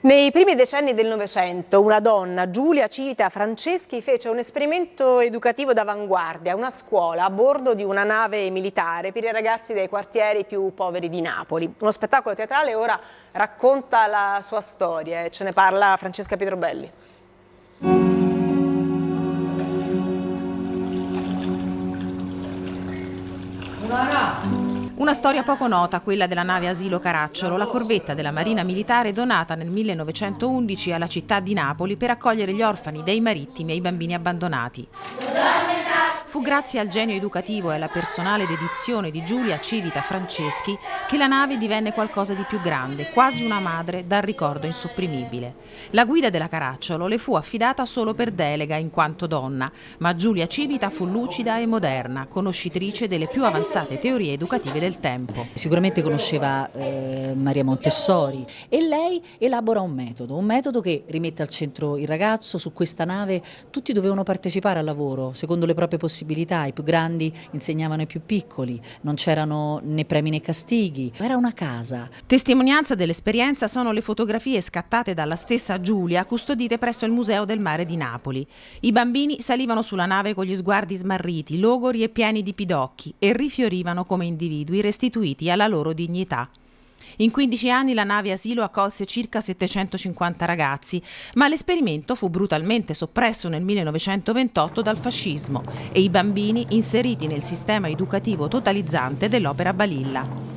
Nei primi decenni del Novecento una donna, Giulia Cita Franceschi, fece un esperimento educativo d'avanguardia, una scuola a bordo di una nave militare per i ragazzi dei quartieri più poveri di Napoli. Uno spettacolo teatrale ora racconta la sua storia e ce ne parla Francesca Pietrobelli. Una storia poco nota, quella della nave Asilo Caracciolo, la corvetta della Marina Militare donata nel 1911 alla città di Napoli per accogliere gli orfani dei marittimi e i bambini abbandonati. Fu grazie al genio educativo e alla personale dedizione di Giulia Civita Franceschi che la nave divenne qualcosa di più grande, quasi una madre dal ricordo insopprimibile. La guida della Caracciolo le fu affidata solo per delega in quanto donna, ma Giulia Civita fu lucida e moderna, conoscitrice delle più avanzate teorie educative del tempo. Sicuramente conosceva eh, Maria Montessori e lei elabora un metodo, un metodo che rimette al centro il ragazzo, su questa nave tutti dovevano partecipare al lavoro secondo le proprie possibilità possibilità, i più grandi insegnavano ai più piccoli, non c'erano né premi né castighi, era una casa. Testimonianza dell'esperienza sono le fotografie scattate dalla stessa Giulia custodite presso il Museo del Mare di Napoli. I bambini salivano sulla nave con gli sguardi smarriti, logori e pieni di pidocchi e rifiorivano come individui restituiti alla loro dignità. In 15 anni la nave asilo accolse circa 750 ragazzi, ma l'esperimento fu brutalmente soppresso nel 1928 dal fascismo e i bambini inseriti nel sistema educativo totalizzante dell'opera Balilla.